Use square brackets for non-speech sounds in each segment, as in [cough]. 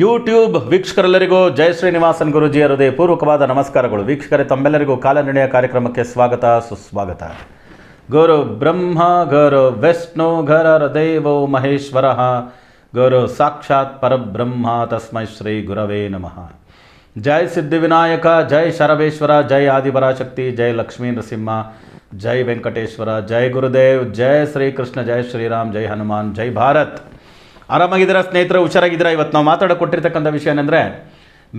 YouTube ವೀಕ್ಷಕರೆಲ್ಲರಿಗೂ ಜಯ ಶ್ರೀನಿವಾಸನ್ ಗುರುಜಿಯ ಪೂರ್ವಕವಾದ ನಮಸ್ಕಾರಗಳು ವೀಕ್ಷಕರೇ ತಮ್ಮೆಲ್ಲರಿಗೂ ಕಾಲನಿರ್ಣಯ ಕಾರ್ಯಕ್ರಮಕ್ಕೆ ಸ್ವಾಗತ ಸುಸ್ವಾಗತ ಗುರು ಬ್ರಹ್ಮ ಗುರು ವಿಷ್ಣು ಗರ ದೇವೋ ಮಹೇಶ್ವರ ಗುರು ಸಾಕ್ಷಾತ್ ಪರಬ್ರಹ್ಮ ತಸ್ಮೈ ಶ್ರೀ ಗುರವೇ ನಮಃ ಜೈ ಸಿದ್ಧಿವಿನಾಯಕ ಜೈ ಶರವೇಶ್ವರ ಜೈ ಆದಿಪರಾಶಕ್ತಿ ಜೈ ಲಕ್ಷ್ಮೀ ನರಸಿಂಹ ಜೈ ವೆಂಕಟೇಶ್ವರ ಜೈ ಗುರುದೇವ್ ಜೈ ಶ್ರೀಕೃಷ್ಣ ಜೈ ಶ್ರೀರಾಮ್ ಜೈ ಹನುಮಾನ್ ಜೈ ಭಾರತ್ ಆರಾಮಾಗಿದ್ದೀರಾ ಸ್ನೇಹಿತರೆ ಹುಷಾರಾಗಿದ್ದೀರಾ ಇವತ್ತು ನಾವು ಮಾತಾಡ ಕೊಟ್ಟಿರ್ತಕ್ಕಂಥ ವಿಷಯ ಏನಂದರೆ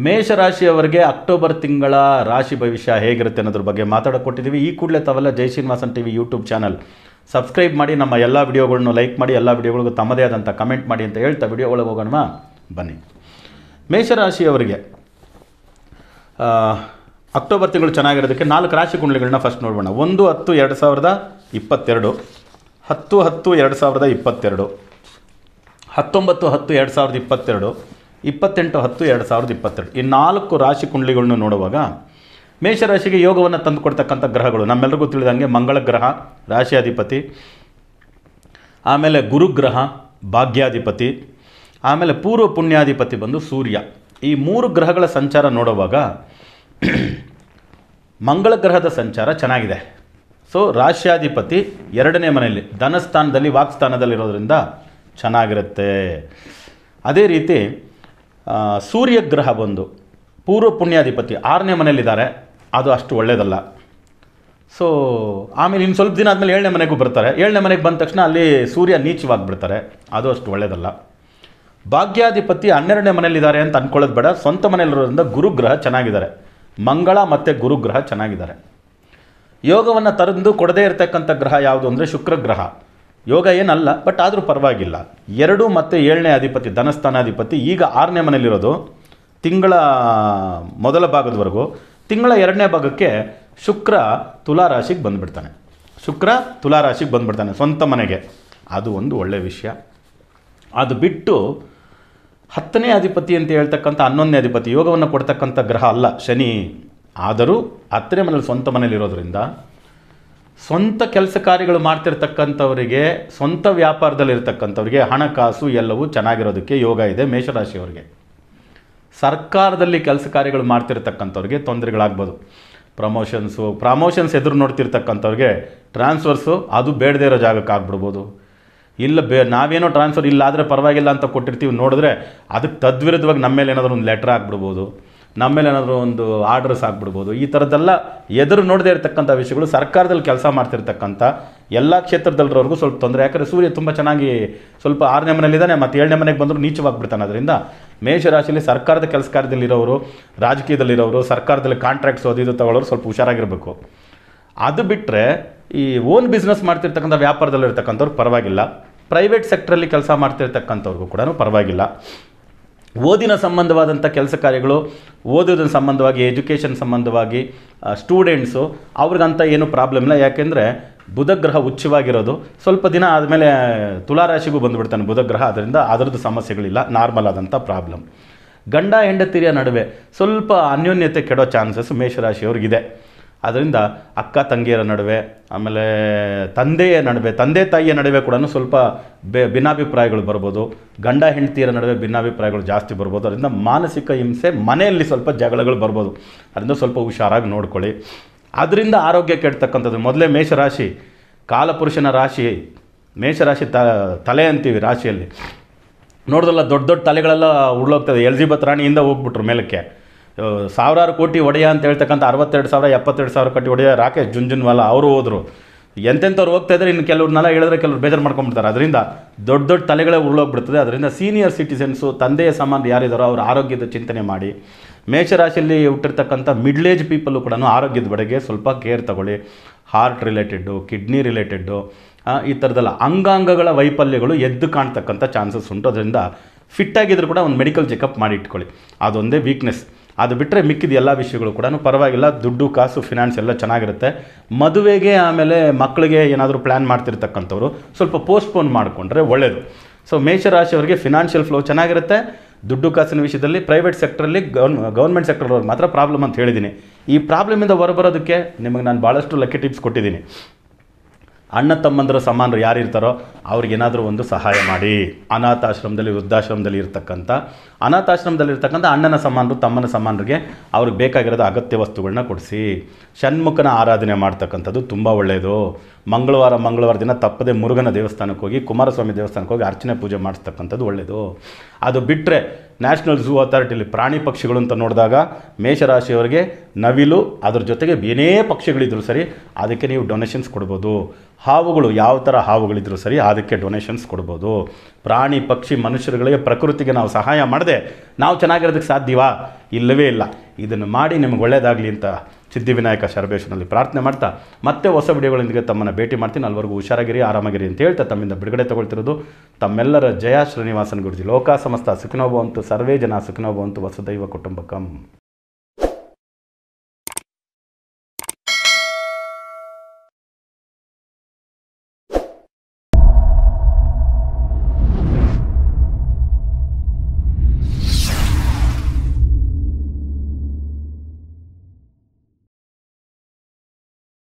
ಮೇಷರಾಶಿಯವರಿಗೆ ಅಕ್ಟೋಬರ್ ತಿಂಗಳ ರಾಶಿ ಭವಿಷ್ಯ ಹೇಗಿರುತ್ತೆ ಅನ್ನೋದ್ರ ಬಗ್ಗೆ ಮಾತಾಡೋಕೊಟ್ಟಿದ್ದೀವಿ ಈ ಕೂಡಲೇ ತಾವೆಲ್ಲ Jai Srinivasan T V YouTube channel subscribe ಮಾಡಿ ನಮ್ಮ ಎಲ್ಲ ವಿಡಿಯೋಗಳನ್ನು ಲೈಕ್ ಮಾಡಿ ಎಲ್ಲ ವಿಡಿಯೋಗಳಿಗೂ ತಮ್ಮದೇ ಆದಂಥ ಕಮೆಂಟ್ ಮಾಡಿ ಅಂತ ಹೇಳ್ತಾ ವಿಡಿಯೋ ಒಳಗೆ ಹೋಗೋಣ ಬನ್ನಿ ಮೇಷರಾಶಿಯವರಿಗೆ ಅಕ್ಟೋಬರ್ ತಿಂಗಳು ಚೆನ್ನಾಗಿರೋದಕ್ಕೆ ನಾಲ್ಕು ರಾಶಿ ಕುಂಡ್ಲಿಗಳನ್ನ ಫಸ್ಟ್ ನೋಡೋಣ ಒಂದು ಹತ್ತು ಎರಡು ಸಾವಿರದ ಇಪ್ಪತ್ತೆರಡು ಹತ್ತು ಹತ್ತು ಎರಡು ಸಾವಿರದ ಇಪ್ಪತ್ತೆರಡು ಹತ್ತೊಂಬತ್ತು ಹತ್ತು ಎರಡು ಸಾವಿರದ ಇಪ್ಪತ್ತೆರಡು ಇಪ್ಪತ್ತೆಂಟು ಹತ್ತು ಎರಡು ಸಾವಿರದ ಇಪ್ಪತ್ತೆರಡು ಈ ನಾಲ್ಕು ರಾಶಿ ಕುಂಡ್ಲಿಗಳನ್ನು ನೋಡುವಾಗ ಮೇಷರಾಶಿಗೆ ಯೋಗವನ್ನು ತಂದುಕೊಡ್ತಕ್ಕಂಥ ಗ್ರಹಗಳು ನಮ್ಮೆಲ್ಲರಿಗೂ ತಿಳಿದಂಗೆ ಮಂಗಳ ಗ್ರಹ ರಾಶಿಯಾಧಿಪತಿ ಆಮೇಲೆ ಗುರುಗ್ರಹ ಭಾಗ್ಯಾಧಿಪತಿ ಆಮೇಲೆ ಪೂರ್ವ ಪುಣ್ಯಾಧಿಪತಿ ಬಂದು ಸೂರ್ಯ ಈ ಮೂರು ಗ್ರಹಗಳ ಸಂಚಾರ ನೋಡುವಾಗ [clears throat] ಮಂಗಳ ಗ್ರಹದ ಸಂಚಾರ ಚೆನ್ನಾಗಿದೆ ಸೊ ರಾಶ್ಯಾಧಿಪತಿ ಎರಡನೇ ಮನೆಯಲ್ಲಿ ಧನಸ್ಥಾನದಲ್ಲಿ ವಾಕ್ಸ್ಥಾನದಲ್ಲಿರೋದ್ರಿಂದ ಚೆನ್ನಾಗಿರುತ್ತೆ ಅದೇ ರೀತಿ ಸೂರ್ಯ ಗ್ರಹ ಬಂದು ಪೂರ್ವ ಪುಣ್ಯಾಧಿಪತಿ ಆರನೇ ಮನೆಯಲ್ಲಿದ್ದಾರೆ ಅದು ಅಷ್ಟು ಒಳ್ಳೆಯದಲ್ಲ ಸೊ ಆಮೇಲೆ ಇನ್ನು ಸ್ವಲ್ಪ ದಿನ ಆದಮೇಲೆ ಏಳನೇ ಮನೆಗೂ ಬರ್ತಾರೆ ಏಳನೇ ಮನೆಗೆ ಬಂದ ತಕ್ಷಣ ಅಲ್ಲಿ ಸೂರ್ಯ ನೀಚವಾಗಿಬಿಡ್ತಾರೆ ಅದು ಅಷ್ಟು ಒಳ್ಳೆಯದಲ್ಲ ಭಾಗ್ಯಾಧಿಪತಿ ಹನ್ನೆರಡನೇ ಮನೆಯಲ್ಲಿದ್ದಾರೆ ಅಂತ ಅಂದ್ಕೊಳ್ಳೋದು ಬೇಡ ಸ್ವಂತ ಮನೆಯಲ್ಲಿರೋದ್ರಿಂದ ಗುರುಗ್ರಹ ಚೆನ್ನಾಗಿದ್ದಾರೆ ಮಂಗಳ ಮತ್ತು ಗುರುಗ್ರಹ ಚೆನ್ನಾಗಿದ್ದಾರೆ ಯೋಗವನ್ನು ತರಂದು ಕೊಡದೇ ಇರತಕ್ಕಂಥ ಗ್ರಹ ಯಾವುದು ಅಂದರೆ ಶುಕ್ರಗ್ರಹ ಯೋಗ ಏನಲ್ಲ ಬಟ್ ಆದರೂ ಪರವಾಗಿಲ್ಲ ಎರಡು ಮತ್ತು ಏಳನೇ ಅಧಿಪತಿ ಧನಸ್ಥಾನಾಧಿಪತಿ ಈಗ ಆರನೇ ಮನೇಲಿರೋದು ತಿಂಗಳ ಮೊದಲ ಭಾಗದವರೆಗೂ ತಿಂಗಳ ಎರಡನೇ ಭಾಗಕ್ಕೆ ಶುಕ್ರ ತುಲಾರಾಶಿಗೆ ಬಂದುಬಿಡ್ತಾನೆ ಶುಕ್ರ ತುಲಾರಾಶಿಗೆ ಬಂದುಬಿಡ್ತಾನೆ ಸ್ವಂತ ಮನೆಗೆ ಅದು ಒಂದು ಒಳ್ಳೆಯ ವಿಷಯ ಅದು ಬಿಟ್ಟು ಹತ್ತನೇ ಅಧಿಪತಿ ಅಂತ ಹೇಳ್ತಕ್ಕಂಥ ಹನ್ನೊಂದನೇ ಅಧಿಪತಿ ಯೋಗವನ್ನು ಕೊಡ್ತಕ್ಕಂಥ ಗ್ರಹ ಅಲ್ಲ ಶನಿ ಆದರೂ ಹತ್ತನೇ ಮನೇಲಿ ಸ್ವಂತ ಮನೇಲಿರೋದ್ರಿಂದ ಸ್ವಂತ ಕೆಲಸ ಕಾರ್ಯಗಳು ಮಾಡ್ತಿರ್ತಕ್ಕಂಥವರಿಗೆ ಸ್ವಂತ ವ್ಯಾಪಾರದಲ್ಲಿರ್ತಕ್ಕಂಥವ್ರಿಗೆ ಹಣಕಾಸು ಎಲ್ಲವೂ ಚೆನ್ನಾಗಿರೋದಕ್ಕೆ ಯೋಗ ಇದೆ ಮೇಷರಾಶಿಯವರಿಗೆ ಸರ್ಕಾರದಲ್ಲಿ ಕೆಲಸ ಕಾರ್ಯಗಳು ಮಾಡ್ತಿರ್ತಕ್ಕಂಥವ್ರಿಗೆ ತೊಂದರೆಗಳಾಗ್ಬೋದು ಪ್ರಮೋಷನ್ಸು ಪ್ರಮೋಷನ್ಸ್ ಎದುರು ನೋಡ್ತಿರ್ತಕ್ಕಂಥವ್ರಿಗೆ ಟ್ರಾನ್ಸ್ಫರ್ಸು ಅದು ಬೇಡದೇ ಇರೋ ಜಾಗಕ್ಕೆ ಆಗ್ಬಿಡ್ಬೋದು ಇಲ್ಲ ಬೇ ನಾವೇನೋ ಟ್ರಾನ್ಸ್ಫರ್ ಇಲ್ಲ ಆದರೆ ಪರವಾಗಿಲ್ಲ ಅಂತ ಕೊಟ್ಟಿರ್ತೀವಿ ನೋಡಿದ್ರೆ ಅದಕ್ಕೆ ತದ್ವಿರುದ್ಧವಾಗಿ ನಮ್ಮ ಮೇಲೆ ಏನಾದರೂ ಒಂದು ಲೆಟ್ರ್ ಆಗ್ಬಿಡ್ಬೋದು ನಮ್ಮೇಲೆ ಏನಾದರೂ ಒಂದು ಆರ್ಡರ್ಸ್ ಆಗ್ಬಿಡ್ಬೋದು ಈ ಥರದ್ದೆಲ್ಲ ಎದುರು ನೋಡದೇ ಇರತಕ್ಕಂಥ ವಿಷಯಗಳು ಸರ್ಕಾರದಲ್ಲಿ ಕೆಲಸ ಮಾಡ್ತಿರ್ತಕ್ಕಂಥ ಎಲ್ಲ ಕ್ಷೇತ್ರದಲ್ಲಿರೋರ್ಗೂ ಸ್ವಲ್ಪ ತೊಂದರೆ ಯಾಕಂದರೆ ಸೂರ್ಯ ತುಂಬ ಚೆನ್ನಾಗಿ ಸ್ವಲ್ಪ ಆರನೇ ಮನೇಲಿದ್ದಾನೆ ಮತ್ತು ಏಳನೇ ಮನೆಗೆ ಬಂದರೂ ನೀಚವಾಗಿಬಿಡ್ತಾನೆ ಅದರಿಂದ ಮೇಷರಾಶಿಯಲ್ಲಿ ಸರ್ಕಾರದ ಕೆಲಸ ಕಾರ್ಯದಲ್ಲಿರೋರು ರಾಜಕೀಯದಲ್ಲಿರೋರು ಸರ್ಕಾರದಲ್ಲಿ ಕಾಂಟ್ರಾಕ್ಟ್ಸ್ ಅದು ಇದು ತಗೊಳ್ಳೋರು ಸ್ವಲ್ಪ ಹುಷಾರಾಗಿರಬೇಕು ಅದು ಬಿಟ್ಟರೆ ಈ ಓನ್ ಬಿಸ್ನೆಸ್ ಮಾಡ್ತಿರ್ತಕ್ಕಂಥ ವ್ಯಾಪಾರದಲ್ಲಿರ್ತಕ್ಕಂಥವ್ರು ಪರವಾಗಿಲ್ಲ ಪ್ರೈವೇಟ್ ಸೆಕ್ಟ್ರಲ್ಲಿ ಕೆಲಸ ಮಾಡ್ತಿರ್ತಕ್ಕಂಥವ್ರಿಗೂ ಕೂಡ ಪರವಾಗಿಲ್ಲ ಓದಿನ ಸಂಬಂಧವಾದಂಥ ಕೆಲಸ ಕಾರ್ಯಗಳು ಓದೋದ್ರ ಸಂಬಂಧವಾಗಿ ಎಜುಕೇಷನ್ ಸಂಬಂಧವಾಗಿ ಸ್ಟೂಡೆಂಟ್ಸು ಅವ್ರಿಗಂತ ಏನು ಪ್ರಾಬ್ಲಮ್ ಇಲ್ಲ ಯಾಕೆಂದರೆ ಬುಧಗ್ರಹ ಉಚ್ಚವಾಗಿರೋದು ಸ್ವಲ್ಪ ದಿನ ಆದಮೇಲೆ ತುಲಾರಾಶಿಗೂ ಬಂದುಬಿಡ್ತಾನೆ ಬುಧಗ್ರಹ ಅದರಿಂದ ಅದರದ್ದು ಸಮಸ್ಯೆಗಳಿಲ್ಲ ನಾರ್ಮಲ್ ಆದಂಥ ಪ್ರಾಬ್ಲಮ್ ಗಂಡ ಹೆಂಡತಿರಿಯ ನಡುವೆ ಸ್ವಲ್ಪ ಅನ್ಯೋನ್ಯತೆ ಕೆಡೋ ಚಾನ್ಸಸ್ ಮೇಷರಾಶಿಯವ್ರಿಗಿದೆ ಅದರಿಂದ ಅಕ್ಕ ತಂಗಿಯರ ನಡುವೆ ಆಮೇಲೆ ತಂದೆಯ ನಡುವೆ ತಂದೆ ತಾಯಿಯ ನಡುವೆ ಕೂಡ ಸ್ವಲ್ಪ ಬೆ ಭಿನ್ನಾಭಿಪ್ರಾಯಗಳು ಬರ್ಬೋದು ಗಂಡ ಹೆಂಡತಿಯರ ನಡುವೆ ಭಿನ್ನಾಭಿಪ್ರಾಯಗಳು ಜಾಸ್ತಿ ಬರ್ಬೋದು ಅದರಿಂದ ಮಾನಸಿಕ ಹಿಂಸೆ ಮನೆಯಲ್ಲಿ ಸ್ವಲ್ಪ ಜಗಳಗಳು ಬರ್ಬೋದು ಅದರಿಂದ ಸ್ವಲ್ಪ ಹುಷಾರಾಗಿ ನೋಡ್ಕೊಳ್ಳಿ ಅದರಿಂದ ಆರೋಗ್ಯ ಕೆಡ್ತಕ್ಕಂಥದ್ದು ಮೊದಲೇ ಮೇಷರಾಶಿ ಕಾಲಪುರುಷನ ರಾಶಿ ಮೇಷರಾಶಿ ತ ತಲೆ ಅಂತೀವಿ ರಾಶಿಯಲ್ಲಿ ನೋಡಿದ್ರಲ್ಲ ದೊಡ್ಡ ದೊಡ್ಡ ತಲೆಗಳೆಲ್ಲ ಉಳ್ಳೋಗ್ತದೆ ಎಲ್ಜಿಬತ್ ರಾಣಿಯಿಂದ ಹೋಗ್ಬಿಟ್ರು ಮೇಲಕ್ಕೆ ಸಾವಿರಾರು ಕೋಟಿ ಒಡೆಯ ಅಂತ ಹೇಳ್ತಕ್ಕಂಥ ಅರವತ್ತೆರಡು ಸಾವಿರ ಎಪ್ಪತ್ತೆರಡು ಸಾವಿರ ಕೋಟಿ ಒಡೆಯ ರಾಕೇಶ್ ವಾಲ ಅವರು ಹೋದರು ಎಂತೆಂಥವ್ರು ಹೋಗ್ತಾ ಇದ್ದಾರೆ ಇನ್ನು ಕೆಲವ್ರನ್ನೆಲ್ಲ ಹೇಳಿದ್ರೆ ಕೆಲವ್ರು ಬೇಜಾರು ಮಾಡ್ಕೊಂಡ್ಬಿಡ್ತಾರೆ ಅದರಿಂದ ದೊಡ್ಡ ದೊಡ್ಡ ತಲೆಗಳೇ ಉರುಳೋಗ್ಬಿಡ್ತದೆ ಅದರಿಂದ ಸೀನಿಯರ್ ಸಿಟಿಸನ್ಸು ತಂದೆಯ ಸಂಬಂಧ ಯಾರಿದಾರೋ ಅವ್ರ ಆರೋಗ್ಯದ ಚಿಂತನೆ ಮಾಡಿ ಮೇಷರಾಶಿಯಲ್ಲಿ ಹುಟ್ಟಿರ್ತಕ್ಕಂಥ ಮಿಡ್ಲ್ ಏಜ್ ಪೀಪಲ್ಲು ಕೂಡ ಆರೋಗ್ಯದ ಬಡೆಗೆ ಸ್ವಲ್ಪ ಕೇರ್ ತಗೊಳ್ಳಿ ಹಾರ್ಟ್ ರಿಲೇಟೆಡ್ಡು ಕಿಡ್ನಿ ರಿಲೇಟೆಡ್ಡು ಈ ಥರದ್ದೆಲ್ಲ ಅಂಗಾಂಗಗಳ ವೈಫಲ್ಯಗಳು ಎದ್ದು ಕಾಣ್ತಕ್ಕಂಥ ಚಾನ್ಸಸ್ ಉಂಟು ಅದರಿಂದ ಫಿಟ್ಟಾಗಿದ್ದರೂ ಕೂಡ ಒಂದು ಮೆಡಿಕಲ್ ಚೆಕಪ್ ಮಾಡಿ ಇಟ್ಕೊಳ್ಳಿ ಅದೊಂದೇ ವೀಕ್ನೆಸ್ ಅದು ಬಿಟ್ಟರೆ ಮಿಕ್ಕಿದ ಎಲ್ಲ ವಿಷಯಗಳು ಕೂಡ ಪರವಾಗಿಲ್ಲ ದುಡ್ಡು ಕಾಸು ಫಿನಾನ್ಸ್ ಎಲ್ಲ ಚೆನ್ನಾಗಿರುತ್ತೆ ಮದುವೆಗೆ ಆಮೇಲೆ ಮಕ್ಕಳಿಗೆ ಏನಾದರೂ ಪ್ಲ್ಯಾನ್ ಮಾಡ್ತಿರ್ತಕ್ಕಂಥವ್ರು ಸ್ವಲ್ಪ ಪೋಸ್ಟ್ಪೋನ್ ಮಾಡಿಕೊಂಡ್ರೆ ಒಳ್ಳೆಯದು ಸೊ ಮೇಷರಾಶಿಯವರಿಗೆ ಫಿನಾನ್ಷಿಯಲ್ ಫ್ಲೋ ಚೆನ್ನಾಗಿರುತ್ತೆ ದುಡ್ಡು ಕಾಸಿನ ವಿಷಯದಲ್ಲಿ ಪ್ರೈವೇಟ್ ಸೆಕ್ಟ್ರಲ್ಲಿ ಗೌನ್ ಗೌರ್ಮೆಂಟ್ ಸೆಕ್ಟರ್ ಮಾತ್ರ ಪ್ರಾಬ್ಲಮ್ ಅಂತ ಹೇಳಿದ್ದೀನಿ ಈ ಪ್ರಾಬ್ಲಮಿಂದ ಹೊರಬರೋದಕ್ಕೆ ನಿಮಗೆ ನಾನು ಭಾಳಷ್ಟು ಲಕ್ಕಿ ಟಿಪ್ಸ್ ಕೊಟ್ಟಿದ್ದೀನಿ ಅಣ್ಣ ತಮ್ಮಂದ್ರ ಸಮಾನರು ಯಾರು ಇರ್ತಾರೋ ಅವ್ರಿಗೇನಾದರೂ ಒಂದು ಸಹಾಯ ಮಾಡಿ ಅನಾಥಾಶ್ರಮದಲ್ಲಿ ವೃದ್ಧಾಶ್ರಮದಲ್ಲಿ ಇರ್ತಕ್ಕಂಥ ಅನಾಥಾಶ್ರಮದಲ್ಲಿ ಇರ್ತಕ್ಕಂಥ ಅಣ್ಣನ ಸಮಾನರು ತಮ್ಮನ ಸಮಾನರಿಗೆ ಅವ್ರಿಗೆ ಬೇಕಾಗಿರೋದು ಅಗತ್ಯ ವಸ್ತುಗಳನ್ನ ಕೊಡಿಸಿ ಷಣ್ಮುಖನ ಆರಾಧನೆ ಮಾಡ್ತಕ್ಕಂಥದ್ದು ತುಂಬ ಒಳ್ಳೆಯದು ಮಂಗಳವಾರ ಮಂಗಳವಾರ ದಿನ ತಪ್ಪದೆ ಮುರುಘನ ದೇವಸ್ಥಾನಕ್ಕೆ ಹೋಗಿ ಕುಮಾರಸ್ವಾಮಿ ದೇವಸ್ಥಾನಕ್ಕೆ ಹೋಗಿ ಅರ್ಚನೆ ಪೂಜೆ ಮಾಡಿಸ್ತಕ್ಕಂಥದ್ದು ಒಳ್ಳೆಯದು ಅದು ಬಿಟ್ಟರೆ ನ್ಯಾಷನಲ್ ಝೂ ಅಥಾರಿಟಿಲಿ ಪ್ರಾಣಿ ಪಕ್ಷಿಗಳು ಅಂತ ನೋಡಿದಾಗ ಮೇಷರಾಶಿಯವರಿಗೆ ನವಿಲು ಅದ್ರ ಜೊತೆಗೆ ಏನೇ ಪಕ್ಷಿಗಳಿದ್ರು ಸರಿ ಅದಕ್ಕೆ ನೀವು ಡೊನೇಷನ್ಸ್ ಕೊಡ್ಬೋದು ಹಾವುಗಳು ಯಾವ ಥರ ಹಾವುಗಳಿದ್ರು ಸರಿ ಅದಕ್ಕೆ ಡೊನೇಷನ್ಸ್ ಕೊಡ್ಬೋದು ಪ್ರಾಣಿ ಪಕ್ಷಿ ಮನುಷ್ಯರುಗಳಿಗೆ ಪ್ರಕೃತಿಗೆ ನಾವು ಸಹಾಯ ಮಾಡದೆ ನಾವು ಚೆನ್ನಾಗಿರೋದಕ್ಕೆ ಸಾಧ್ಯವಾ ಇಲ್ಲವೇ ಇಲ್ಲ ಇದನ್ನು ಮಾಡಿ ನಿಮಗೆ ಒಳ್ಳೆಯದಾಗಲಿ ಅಂತ ಸಿದ್ಧಿವಿನಾಯಕ ಶರಬೇಶ್ವರಲ್ಲಿ ಪ್ರಾರ್ಥನೆ ಮಾಡ್ತಾ ಮತ್ತೆ ಹೊಸ ವಿಡಿಯೋಗಳೊಂದಿಗೆ ತಮ್ಮನ್ನು ಭೇಟಿ ಮಾಡ್ತೀನಿ ಅಲ್ವರೆಗೂ ಹುಷಾರಾಗಿರಿ ಆರಾಮಾಗಿರಿ ಅಂತ ಹೇಳ್ತಾ ತಮ್ಮಿಂದ ಬಿಡುಗಡೆ ತಗೊಳ್ತಿರೋದು ತಮ್ಮೆಲ್ಲರ ಜಯ ಶ್ರೀನಿವಾಸನ್ ಗುರುಜಿ ಲೋಕ ಸಮಸ್ತ ಸುಖಿನೋಭವಂತು ಸರ್ವೇ ಜನ ಹೊಸದೈವ ವಸುದೈವ ಕುಟುಂಬಕಂ